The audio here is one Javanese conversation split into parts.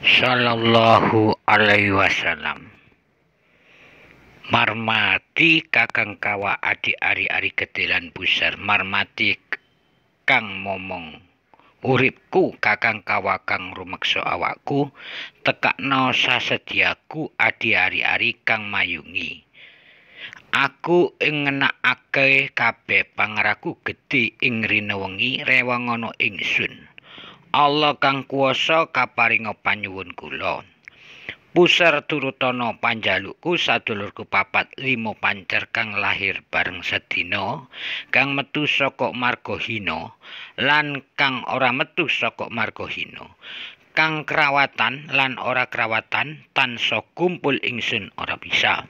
Sallallahu Alaihi Wasallam Marmati kakang kawa adi ari-ari kedelan pusar Marmati kang momong Uripku kakang kawa kang rumekso awakku Tekak Tekakno sasediaku adi ari-ari kang mayungi Aku ing ngenakake kabeh pangeraku gedhe ing rina wengi ingsun Allah kang kuasa kaparinga panyuwun kula. Puser turutana panjalukku sadulurku papat limo pancer kang lahir bareng sedina, kang metu saka marga hina lan kang ora metu saka marga hina. Kang krawatan lan ora krawatan tansah kumpul ingsun ora bisa.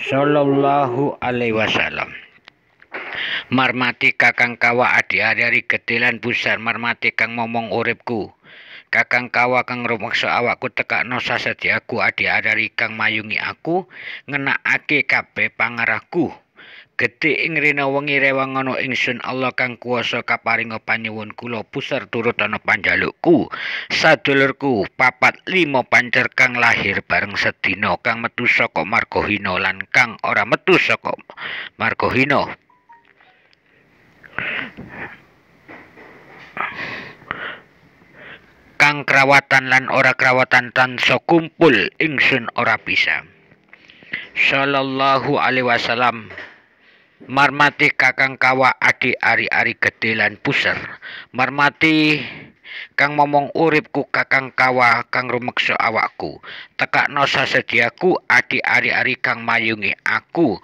Shallallahu alaihi wasallam Marmati kakang kawa adi hari getilan busar marmati kang momong uripku kakang kawa kang rumeksa awakku tekakno sasedyaku adi hari kang mayungi aku ngenakake kabeh pangarahku Getih ing rina wengi rewang ingsun Allah kang kuasa kaparinga panyuwun kula pusar turut ana panjalukku. Sadulurku, papat lima pancer kang lahir bareng sedina kang metu saka marga hina lan kang ora metu saka marga Kang krawatan lan ora krawatan tansa kumpul ingsun ora bisa. Sallallahu alaihi wasallam. Marmati kakang kawa adi ari-ari gedelan puser. Marmati kang momong uripku kakang kawa kang rumekso awakku. Tekak nosa setiaku adi ari-ari kang mayungi aku.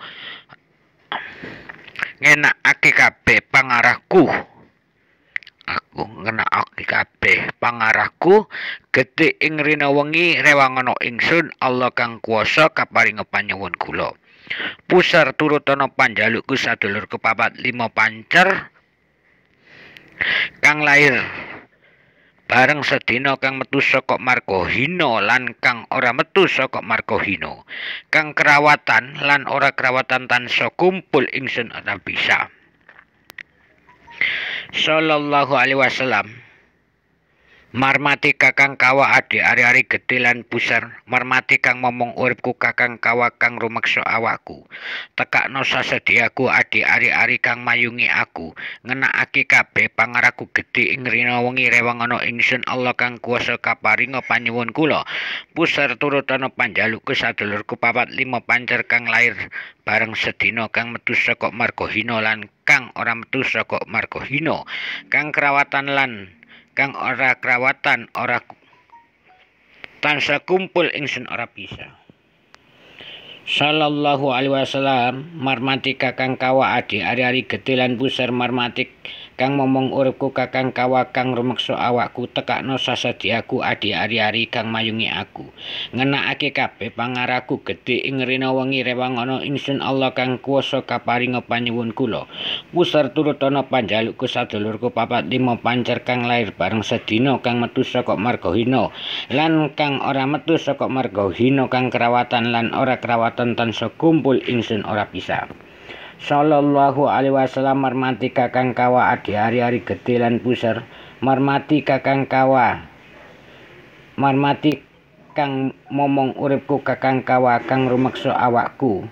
aki kabeh pangarahku. Aku ngenakake kabeh pangarahku gedhe ing rina wengi rewangana ingsun Allah kang kuasa kaparinga panyuwun kula. Pusar turutana panjalukku sadulur kepapat lima pancer kang lair bareng sedina kang metu saka margahina lan kang ora metu saka margahina kang kerawatan lan ora kerawatan tansah kumpul ingsun ora bisa sallallahu alaihi wasallam Marmati kakang kawa adik ari-ari getih lan pusar, marmati kang momong uripku kakang kawa kang rumeksa awakku. Tekak nosa sediaku adik ari-ari kang mayungi aku, ngenak aki kabeh pangaraku getih ing rina wengi rewang ing sun Allah kang kuasa kapari ngepanyiwun kula. Pusar turut ana panjaluku sadulurku papat lima pancer kang lair bareng sedina kang metu saka margo hino lan kang ora metu saka margo hino. Kang kerawatan lan kang ora krawatan ora tansah kumpul ingsun ora pisah Shallallahu Alaihi Wasallam marmati kakang kawa adi ari ari getilan pusar marmati kang momong urku kakang kawa kang rumekso awakku Tekakno sasadi aku adi ari ari kang mayungi aku ngena ake kabe pangaraku gede ing rina wengi rewangono insun Allah kang kuoso kapari ngepanyiwun kulo pusar turut ono panjalukku sadulurku papat limo pancer kang lair bareng sedino kang metu sokok margohino lan kang ora metu sokok margohino kang kerawatan lan ora kerawatan katon tan sekumpul ingsun ora pisah Sallallahu alaihi wasallam marmati kakang kawa adi hari-hari gedhe lan puser marmati kakang kawa marmati kang momong uripku kakang kawa kang rumekso awakku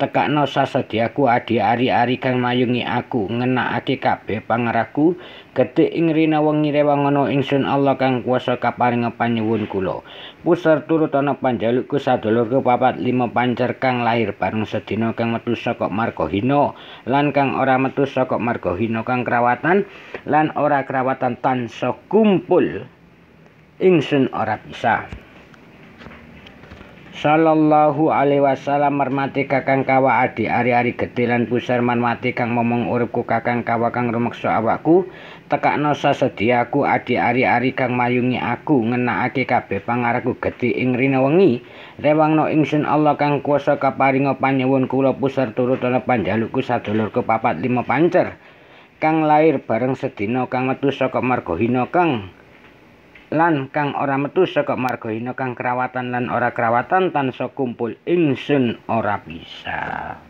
tekakno sasadyaku adi ari-ari kang mayungi aku ngenakake kabeh pangeraku getih ing rina wengi rewangono insun Allah kang kuasa kaparing panyuwun kula Puserturutana panjalukku sadulurku papat lima pancer kang lahir bareng sedina kang metu saka margohino lan kang ora metu saka margohino kang krawatan lan ora krawatan tansah kumpul insun ora bisa Sallallahu alaihi wasallam marmati kakang kawa adi ari-ari gede lan pusar manmati kang momong urupku kakang kawa kang rumekso awakku tekak nosa sediaku adi ari-ari kang mayungi aku ngenakake kabeh pangaraku gede ing rina wengi rewang no ingsun Allah kang kuasa kaparingo panyewun kula pusar turut ana panjalukku sadulur ke papat lima pancer kang lair bareng sedina kang metu saka margo hina kang lan kang ora metu saka margahina kang krawatan lan ora krawatan tansah kumpul ingsun ora pisah